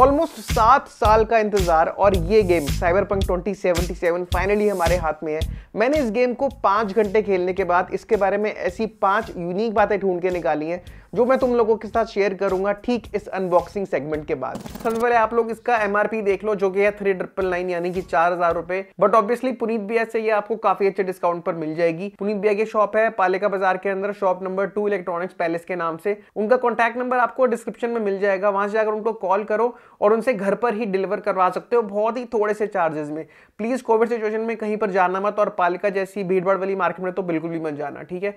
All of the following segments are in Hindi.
ऑलमोस्ट सात साल का इंतजार और ये game Cyberpunk twenty finally हमारे हाथ में है मैंने इस गेम को पाँच घंटे खेलने के बाद इसके बारे में ऐसी पाँच यूनिक बातें ढूंढ के निकाली हैं जो मैं तुम लोगों के साथ शेयर करूंगा ठीक इस अनबॉक्सिंग सेगमेंट के बाद सबसे पहले आप लोग इसका एमआरपी देख लो जो कि है थ्री ट्रिपल नाइन यानी कि चार हजार रुपए बट ऑब्वियसली पुनीत बिया से ये आपको काफी अच्छे डिस्काउंट पर मिल जाएगी पुनीत बिया की शॉप है पालिका बाजार के अंदर shop number two Electronics Palace के नाम से उनका कॉन्टैक्ट नंबर आपको डिस्क्रिप्शन में मिल जाएगा वहां से जाकर उनको कॉल करो और उनसे घर पर ही डिलीवर करवा सकते हो बहुत ही थोड़े से चार्जेस में प्लीज कोविड सिचुएशन में कहीं पर जाना मत और पालिका जैसी भीड़ वाली मार्केट में तो बिल्कुल भी मत जाना ठीक है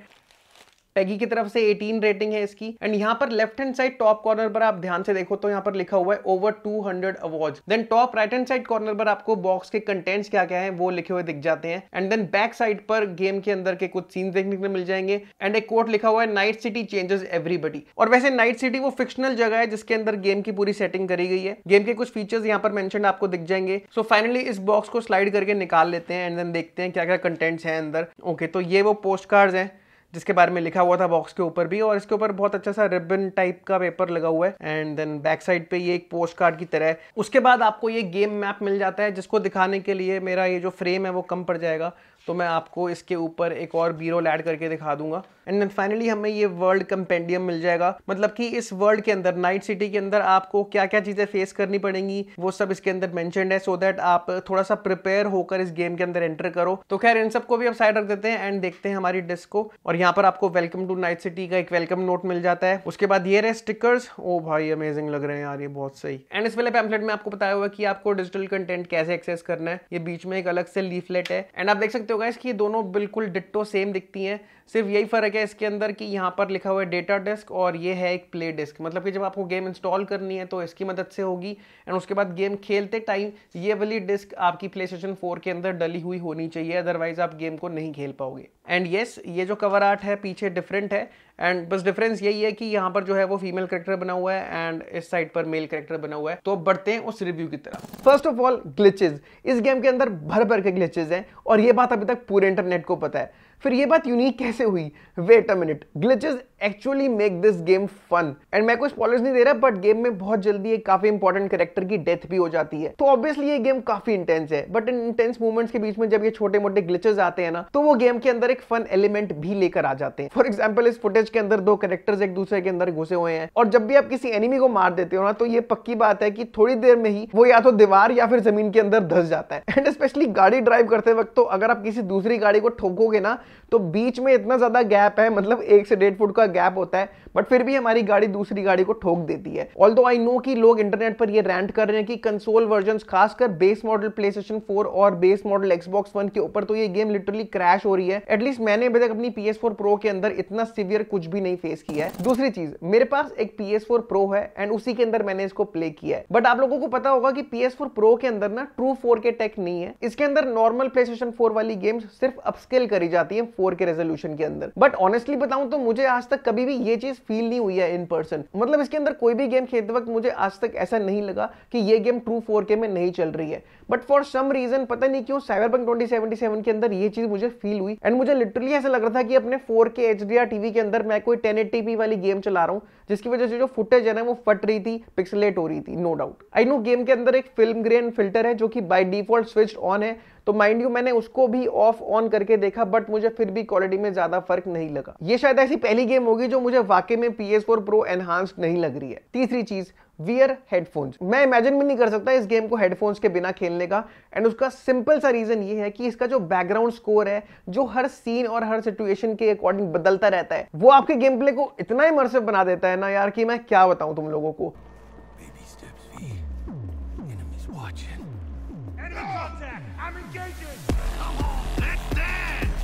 पेगी की तरफ से 18 रेटिंग है इसकी एंड यहाँ पर left hand side top corner पर आप ध्यान से देखो तो यहाँ पर लिखा हुआ है over 200 award then top right hand side corner पर आपको बॉक्स के कंटेंट्स क्या क्या है वो लिखे हुए दिख जाते हैं एंड देन बैक साइड पर गेम के अंदर के कुछ सीन देखने को मिल जाएंगे एंड एक कोट लिखा हुआ है नाइट सिटी चेंजेस एवरीबडी और वैसे नाइट सिटी वो फिक्शनल जगह है जिसके अंदर गेम की पूरी सेटिंग करी गई है गेम के कुछ फीचर्स यहाँ पर मैंशन आपको दिख जाएंगे सो so फाइनली इस बॉक्स को स्लाइड करके निकाल लेते हैं एंड देन देखते हैं क्या क्या कंटेंट्स हैं अंदर ओके okay, तो ये वो पोस्ट कार्ड्स हैं जिसके बारे में लिखा हुआ था बॉक्स के ऊपर भी और इसके ऊपर बहुत अच्छा सा रिबन टाइप का पेपर लगा हुआ है एंड देन बैक साइड पे ये एक पोस्ट कार्ड की तरह है उसके बाद आपको ये गेम मैप मिल जाता है जिसको दिखाने के लिए मेरा ये जो फ्रेम है वो कम पड़ जाएगा तो मैं आपको इसके ऊपर एक और बी रोल करके दिखा दूंगा एंड देन फाइनली हमें ये वर्ल्ड कंपेंडियम मिल जाएगा मतलब कि इस वर्ल्ड के अंदर नाइट सिटी के अंदर आपको क्या क्या चीज़ें फेस करनी पड़ेंगी वो सब इसके अंदर मैंशनड है सो so दैट आप थोड़ा सा प्रिपेयर होकर इस गेम के अंदर एंटर करो तो खैर इन सबको भी आप साइड रख देते हैं एंड देखते हैं हमारी डिस्क को और यहाँ पर आपको वेलकम टू नाइट सिटी का एक वेलकम नोट मिल जाता है उसके बाद ये रहे स्टिकर्स ओ भाई अमेजिंग लग रहे हैं यार ये बहुत सही एंड इस वाले पैम्पलेट में आपको बताया हुआ कि आपको डिजिटल कंटेंट कैसे एक्सेस करना है ये बीच में एक अलग से लीफलेट है एंड आप देख सकते हो होगा इसकी दोनों बिल्कुल डिट्टो सेम दिखती हैं सिर्फ यही फ़र्क है इसके अंदर कि यहाँ पर लिखा हुआ है डेटा डिस्क और ये है एक प्ले डिस्क मतलब कि जब आपको गेम इंस्टॉल करनी है तो इसकी मदद से होगी एंड उसके बाद गेम खेलते टाइम ये वाली डिस्क आपकी प्ले स्टेशन फोर के अंदर डली हुई होनी चाहिए अदरवाइज आप गेम को नहीं खेल पाओगे एंड येस yes, ये जो कवर आर्ट है पीछे डिफरेंट है एंड बस डिफरेंस यही है कि यहाँ पर जो है वो फीमेल करेक्टर बना हुआ है एंड इस साइड पर मेल करेक्टर बना हुआ है तो बढ़ते हैं उस रिव्यू की तरफ फर्स्ट ऑफ ऑल ग्लिचेज इस गेम के अंदर भर भर के ग्लिचेज हैं और ये बात अब तक पूरे इंटरनेट को पता है फिर ये बात यूनिक कैसे हुई wait a minute glitches actually make this game fun and मैं कोई स्पॉलर्स नहीं दे रहा बट गेम में बहुत जल्दी एक काफी इंपॉर्टेंट कैरेक्टर की डेथ भी हो जाती है तो ऑब्वियसली ये गेम काफी इंटेंस है बट इन इंटेंस मूवमेंट्स के बीच में जब ये छोटे मोटे ग्लिचेस आते हैं ना तो वो गेम के अंदर एक फन एलिमेंट भी लेकर आ जाते हैं फॉर एग्जाम्पल इस फुटेज के अंदर दो करेक्टर्स एक दूसरे के अंदर घुसे हुए हैं और जब भी आप किसी एनिमी को मार देते हो ना तो ये पक्की बात है कि थोड़ी देर में ही वो या तो दीवार या फिर जमीन के अंदर धस जाता है एंड स्पेशली गाड़ी ड्राइव करते वक्त तो अगर आप किसी दूसरी गाड़ी को ठोकोगे ना तो बीच में इतना ज़्यादा गैप है मतलब एक से डेढ़ फुट का गैप होता है बट फिर भी हमारी गाड़ी दूसरी गाड़ी को ठोक देती है ऑल दो आई नो कि लोग इंटरनेट पर ये रैंट कर रहे हैं कि कंसोल वर्जन खासकर base model PlayStation four और बेस मॉडल एक्सबॉक्स वन के ऊपर तो ये गेम लिटरली क्रैश हो रही है एटलीस्ट मैंने अभी तक अपनी पी एस फोर प्रो के अंदर इतना सिवियर कुछ भी नहीं फेस किया है दूसरी चीज मेरे पास एक पी एस फोर प्रो है एंड उसी के अंदर मैंने इसको प्ले किया है बट आप लोगों को पता होगा कि पी एस फोर प्रो के अंदर ना ट्रू फोर के टेक नहीं है इसके अंदर नॉर्मल प्ले स्टेशन फोर वाली गेम्स सिर्फ अपस्केल करी जाती है जाती है फोर के रेजोल्यूशन के अंदर बट ऑनेस्टली बताऊं तो मुझे आज तक कभी भी ये चीज फील नहीं हुई है इन पर्सन मतलब इसके अंदर कोई भी गेम खेलते वक्त मुझे आज तक ऐसा नहीं लगा कि ये गेम ट्रू फोर के में नहीं चल रही है बट फॉर सम रीजन पता नहीं क्यों साइबर पंक ट्वेंटी के अंदर ये चीज मुझे फील हुई एंड मुझे लिटरली ऐसा लग रहा था कि अपने फोर के एच टीवी के अंदर मैं कोई टेन वाली गेम चला रहा हूँ जिसकी वजह से जो फुटेज है ना वो फट रही थी पिक्सलेट हो रही थी no doubt I know game के अंदर एक फिल्म ग्रेन फिल्टर है जो कि बाई डिफॉल्ट स्विच ऑन है तो माइंड यू मैंने उसको भी ऑफ ऑन करके देखा बट मुझे फिर भी क्वालिटी में ज्यादा फर्क नहीं लगा ये शायद ऐसी पहली गेम होगी जो मुझे वाकई में P S four pro enhanced नहीं लग रही है तीसरी चीज वियर हेडफोन्स मैं इमेजिन भी नहीं कर सकता इस गेम को हेडफोन्स के बिना खेलने का एंड उसका सिंपल सा रीजन ये है कि इसका जो बैकग्राउंड स्कोर है जो हर सीन और हर सिचुएशन के अकॉर्डिंग बदलता रहता है वो आपके गेम प्ले को इतना ही इमर्सिव बना देता है ना यार कि मैं क्या बताऊं तुम लोगों को Contact! I'm engaging! Come on, let's dance!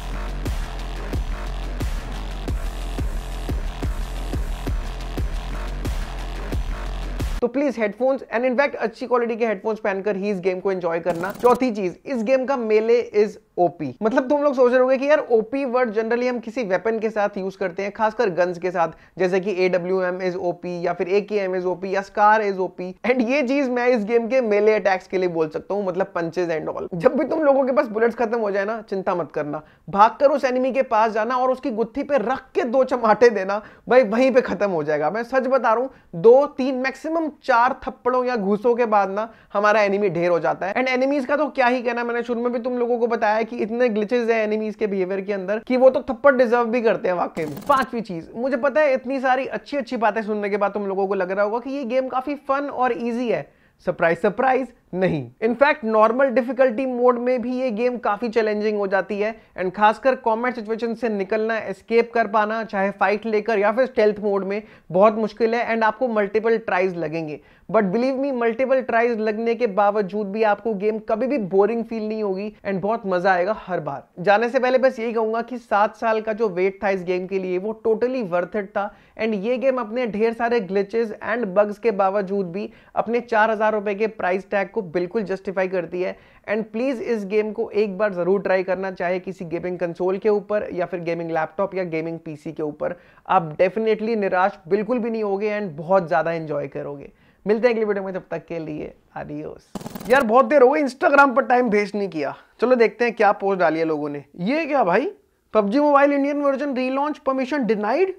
तो प्लीज हेडफोन्स एंड इनफैक्ट अच्छी क्वालिटी के हेडफोन्स पहनकर ही इस गेम को एंजॉय करना चौथी चीज इस गेम का मेले इज ओपी मतलब तुम लोग सोच रहे कि यार ओपी वर्ड जनरली हम किसी वेपन के साथ यूज करते हैं खासकर गन्स के साथ जैसे कि एडब्ल्यू एम इज ओपी या फिर A K M is OP या स्कार इज ओपी एंड ये चीज मैं इस गेम के मेले अटैक्स के लिए बोल सकता हूँ मतलब पंचेज एंड ऑल जब भी तुम लोगों के पास बुलेट्स खत्म हो जाए ना चिंता मत करना भाग कर उस एनिमी के पास जाना और उसकी गुत्थी पे रख के दो चमाटे देना भाई वहीं पे खत्म हो जाएगा मैं सच बता रहा हूँ दो तीन मैक्सिमम चार थप्पड़ों या घूसों के बाद ना हमारा एनिमी ढेर हो जाता है एंड एनिमीज का तो क्या ही कहना मैंने शुरू में भी तुम लोगों को बताया कि इतने ग्लिचेज है एनिमीज के बिहेवियर के अंदर कि वो तो थप्पड़ डिजर्व भी करते हैं वाकई में पांचवी चीज मुझे पता है इतनी सारी अच्छी अच्छी बातें सुनने के बाद तुम लोगों को लग रहा होगा कि ये गेम काफी फन और ईजी है सरप्राइज सरप्राइज नहीं इनफैक्ट नॉर्मल डिफिकल्टी मोड में भी ये गेम काफी चैलेंजिंग हो जाती है एंड खासकर कॉमेट सिचुएशन से निकलना एस्केप कर पाना चाहे फाइट लेकर या फिर स्टेल्थ मोड में बहुत मुश्किल है एंड आपको मल्टीपल ट्राइज लगेंगे but believe me multiple tries लगने के बावजूद भी आपको गेम कभी भी बोरिंग फील नहीं होगी एंड बहुत मजा आएगा हर बार जाने से पहले बस यही कहूंगा कि सात साल का जो वेट था इस गेम के लिए वो टोटली वर्थ इट था एंड ये गेम अपने ढेर सारे ग्लिचेस एंड बग्स के बावजूद भी अपने चार हजार रुपए के प्राइस टैग को बिल्कुल जस्टिफाई करती है एंड प्लीज इस गेम को एक बार जरूर ट्राई करना चाहे किसी गेमिंग कंसोल के ऊपर या फिर गेमिंग लैपटॉप या गेमिंग पीसी के ऊपर आप डेफिनेटली निराश बिल्कुल भी नहीं होगे एंड बहुत ज्यादा एंजॉय करोगे मिलते हैं अगली वीडियो में तब तक के लिए आडियोस यार बहुत देर हो गई इंस्टाग्राम पर टाइम वेस्ट नहीं किया चलो देखते हैं क्या पोस्ट डाली है लोगों ने ये क्या भाई PUBG mobile Indian version relaunch permission denied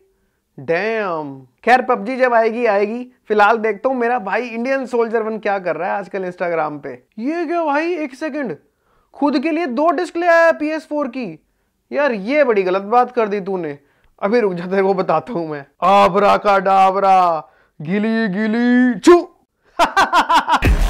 damn खैर पबजी जब आएगी आएगी फिलहाल देखता हूँ मेरा भाई इंडियन सोल्जर वन क्या कर रहा है आजकल इंस्टाग्राम पे ये क्या भाई एक सेकंड खुद के लिए दो डिस्क ले आया पी एस फोर की यार ये बड़ी गलत बात कर दी तूने अभी रुक जाते वो बताता हूँ मैं आबरा का डाबरा Gili gili çu.